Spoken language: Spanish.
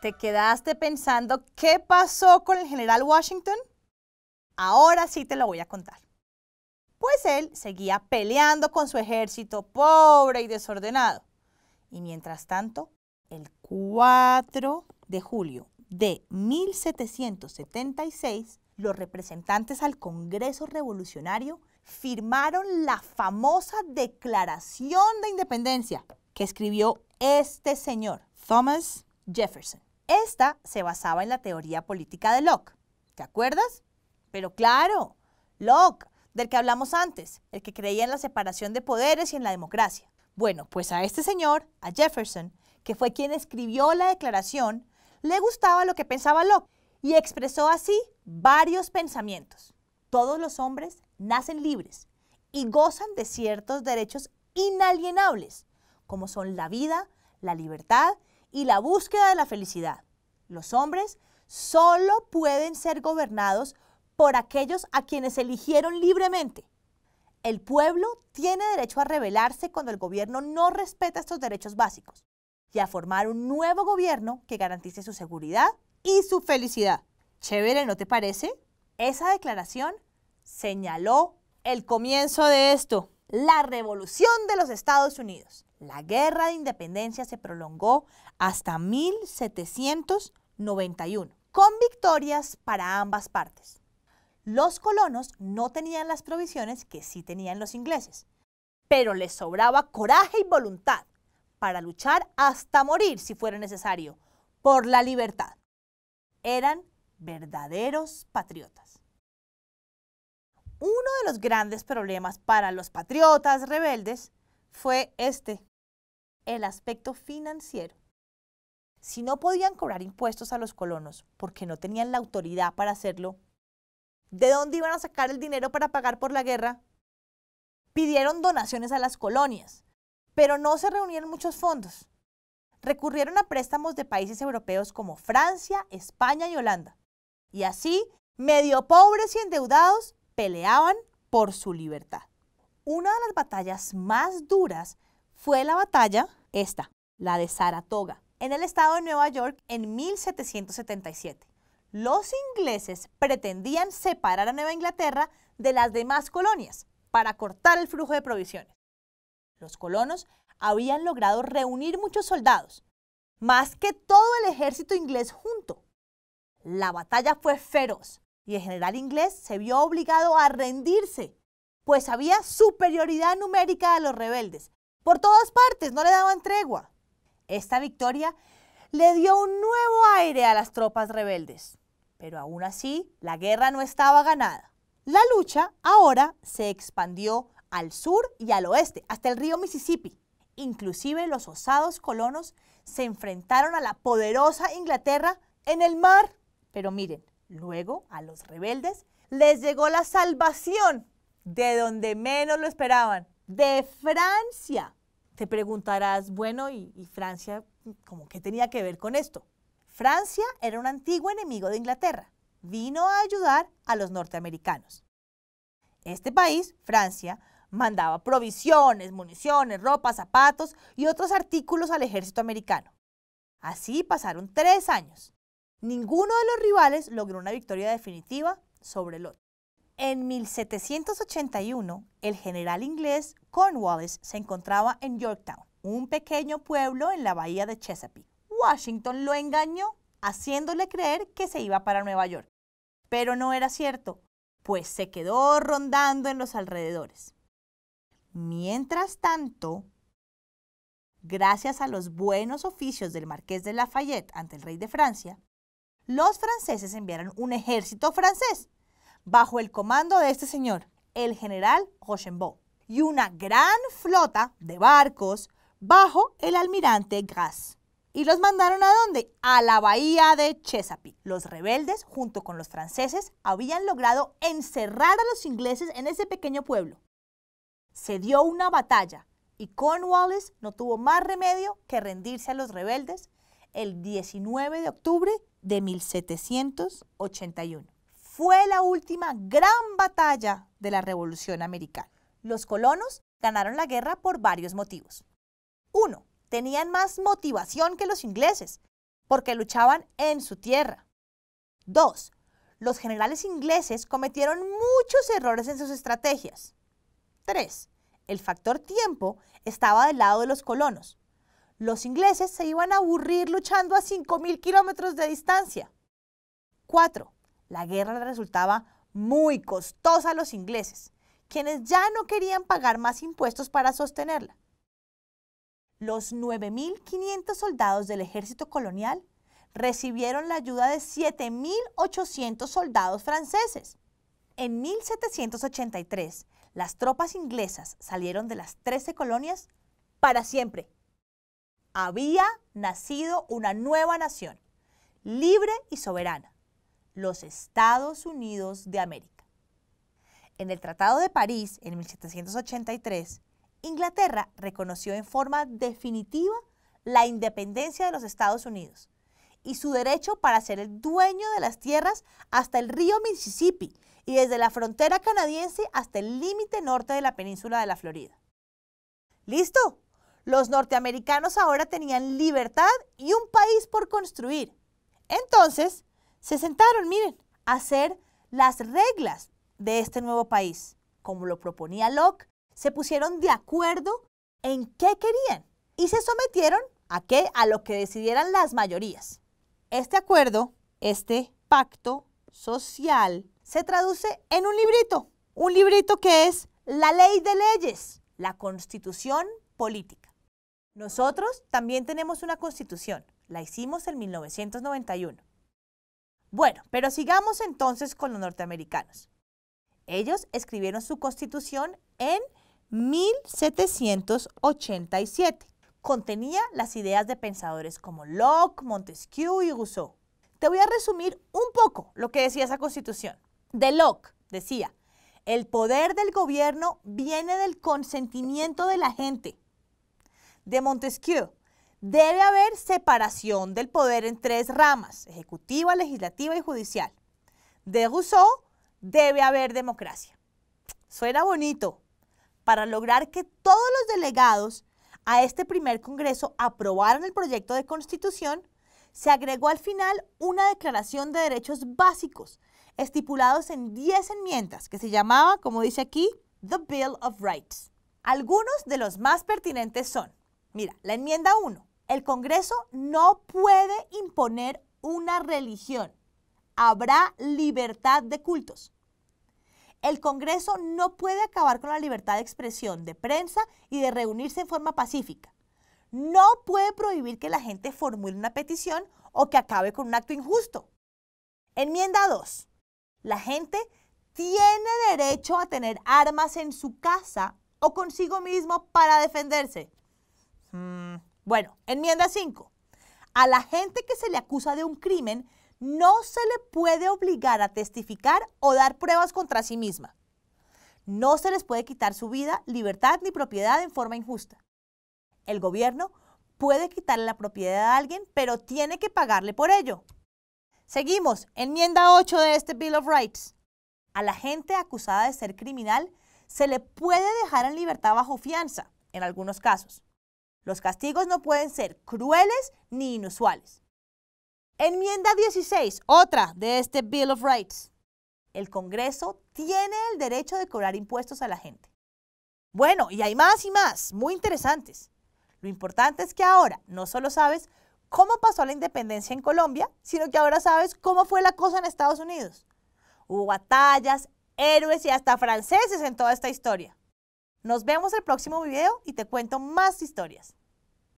¿Te quedaste pensando qué pasó con el general Washington? Ahora sí te lo voy a contar. Pues él seguía peleando con su ejército pobre y desordenado. Y mientras tanto, el 4 de julio de 1776, los representantes al Congreso Revolucionario firmaron la famosa Declaración de Independencia que escribió este señor, Thomas Jefferson. Esta se basaba en la teoría política de Locke. ¿Te acuerdas? Pero claro, Locke, del que hablamos antes, el que creía en la separación de poderes y en la democracia. Bueno, pues a este señor, a Jefferson, que fue quien escribió la declaración, le gustaba lo que pensaba Locke y expresó así varios pensamientos. Todos los hombres nacen libres y gozan de ciertos derechos inalienables, como son la vida, la libertad y la búsqueda de la felicidad. Los hombres solo pueden ser gobernados por aquellos a quienes eligieron libremente. El pueblo tiene derecho a rebelarse cuando el gobierno no respeta estos derechos básicos y a formar un nuevo gobierno que garantice su seguridad y su felicidad. Chévere, ¿no te parece? Esa declaración señaló el comienzo de esto, la revolución de los Estados Unidos. La guerra de independencia se prolongó hasta 1791, con victorias para ambas partes. Los colonos no tenían las provisiones que sí tenían los ingleses, pero les sobraba coraje y voluntad para luchar hasta morir si fuera necesario por la libertad. Eran verdaderos patriotas. Uno de los grandes problemas para los patriotas rebeldes fue este, el aspecto financiero. Si no podían cobrar impuestos a los colonos porque no tenían la autoridad para hacerlo, ¿de dónde iban a sacar el dinero para pagar por la guerra? Pidieron donaciones a las colonias, pero no se reunían muchos fondos. Recurrieron a préstamos de países europeos como Francia, España y Holanda. Y así, medio pobres y endeudados, peleaban por su libertad. Una de las batallas más duras fue la batalla esta, la de Saratoga, en el estado de Nueva York en 1777. Los ingleses pretendían separar a Nueva Inglaterra de las demás colonias para cortar el flujo de provisiones. Los colonos habían logrado reunir muchos soldados, más que todo el ejército inglés junto. La batalla fue feroz y el general inglés se vio obligado a rendirse, pues había superioridad numérica a los rebeldes por todas partes, no le daban tregua. Esta victoria le dio un nuevo aire a las tropas rebeldes. Pero aún así, la guerra no estaba ganada. La lucha ahora se expandió al sur y al oeste, hasta el río Mississippi. Inclusive los osados colonos se enfrentaron a la poderosa Inglaterra en el mar. Pero miren, luego a los rebeldes les llegó la salvación de donde menos lo esperaban, de Francia. Te preguntarás, bueno, ¿y, Francia ¿cómo qué tenía que ver con esto? Francia era un antiguo enemigo de Inglaterra. Vino a ayudar a los norteamericanos. Este país, Francia, mandaba provisiones, municiones, ropa, zapatos y otros artículos al ejército americano. Así pasaron tres años. Ninguno de los rivales logró una victoria definitiva sobre el otro. En 1781, el general inglés Cornwallis se encontraba en Yorktown, un pequeño pueblo en la bahía de Chesapeake. Washington lo engañó, haciéndole creer que se iba para Nueva York. Pero no era cierto, pues se quedó rondando en los alrededores. Mientras tanto, gracias a los buenos oficios del marqués de Lafayette ante el rey de Francia, los franceses enviaron un ejército francés bajo el comando de este señor, el general Rochambeau, y una gran flota de barcos bajo el almirante Grasse. ¿Y los mandaron a dónde? A la bahía de Chesapeake. Los rebeldes, junto con los franceses, habían logrado encerrar a los ingleses en ese pequeño pueblo. Se dio una batalla y Cornwallis no tuvo más remedio que rendirse a los rebeldes el 19 de octubre de 1781 fue la última gran batalla de la Revolución Americana. Los colonos ganaron la guerra por varios motivos. Uno, tenían más motivación que los ingleses, porque luchaban en su tierra. Dos, los generales ingleses cometieron muchos errores en sus estrategias. Tres, el factor tiempo estaba del lado de los colonos. Los ingleses se iban a aburrir luchando a 5.000 kilómetros de distancia. 4. La guerra resultaba muy costosa a los ingleses, quienes ya no querían pagar más impuestos para sostenerla. Los 9.500 soldados del ejército colonial recibieron la ayuda de 7.800 soldados franceses. En 1783, las tropas inglesas salieron de las 13 colonias para siempre. Había nacido una nueva nación, libre y soberana los Estados Unidos de América. En el Tratado de París, en 1783, Inglaterra reconoció en forma definitiva la independencia de los Estados Unidos y su derecho para ser el dueño de las tierras hasta el río Mississippi y desde la frontera canadiense hasta el límite norte de la península de la Florida. ¿Listo? Los norteamericanos ahora tenían libertad y un país por construir. Entonces, se sentaron, miren, a hacer las reglas de este nuevo país. Como lo proponía Locke, se pusieron de acuerdo en qué querían y se sometieron a qué, a lo que decidieran las mayorías. Este acuerdo, este pacto social, se traduce en un librito, un librito que es la ley de leyes, la constitución política. Nosotros también tenemos una constitución, la hicimos en 1991. Bueno, pero sigamos entonces con los norteamericanos. Ellos escribieron su constitución en 1787. Contenía las ideas de pensadores como Locke, Montesquieu y Rousseau. Te voy a resumir un poco lo que decía esa constitución. De Locke decía, el poder del gobierno viene del consentimiento de la gente. De Montesquieu, debe haber separación del poder en tres ramas, ejecutiva, legislativa y judicial. De Rousseau, debe haber democracia. Suena bonito. Para lograr que todos los delegados a este primer Congreso aprobaran el proyecto de constitución, se agregó al final una declaración de derechos básicos, estipulados en 10 enmiendas, que se llamaba, como dice aquí, The Bill of Rights. Algunos de los más pertinentes son, mira, la enmienda 1 el Congreso no puede imponer una religión. Habrá libertad de cultos. El Congreso no puede acabar con la libertad de expresión, de prensa y de reunirse en forma pacífica. No puede prohibir que la gente formule una petición o que acabe con un acto injusto. Enmienda 2. La gente tiene derecho a tener armas en su casa o consigo mismo para defenderse. Hmm. Bueno, enmienda 5. A la gente que se le acusa de un crimen no se le puede obligar a testificar o dar pruebas contra sí misma. No se les puede quitar su vida, libertad ni propiedad en forma injusta. El gobierno puede quitarle la propiedad a alguien, pero tiene que pagarle por ello. Seguimos, enmienda 8 de este Bill of Rights. A la gente acusada de ser criminal se le puede dejar en libertad bajo fianza, en algunos casos. Los castigos no pueden ser crueles ni inusuales. Enmienda 16, otra de este Bill of Rights. El Congreso tiene el derecho de cobrar impuestos a la gente. Bueno, y hay más y más, muy interesantes. Lo importante es que ahora no solo sabes cómo pasó la independencia en Colombia, sino que ahora sabes cómo fue la cosa en Estados Unidos. Hubo batallas, héroes y hasta franceses en toda esta historia. Nos vemos el próximo video y te cuento más historias.